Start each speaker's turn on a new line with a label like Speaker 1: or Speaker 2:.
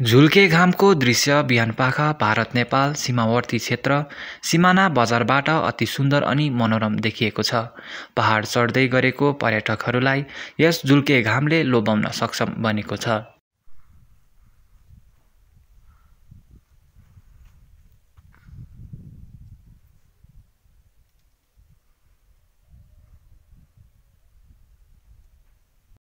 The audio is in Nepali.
Speaker 1: झुल्के घामको दृश्य बिहानपाखा भारत नेपाल सीमावर्ती क्षेत्र सिमाना बजारबाट अति सुन्दर अनि मनोरम देखिएको छ पहाड चढ्दै गरेको पर्यटकहरूलाई यस झुल्के घामले लोभ्याउन सक्षम बनेको छ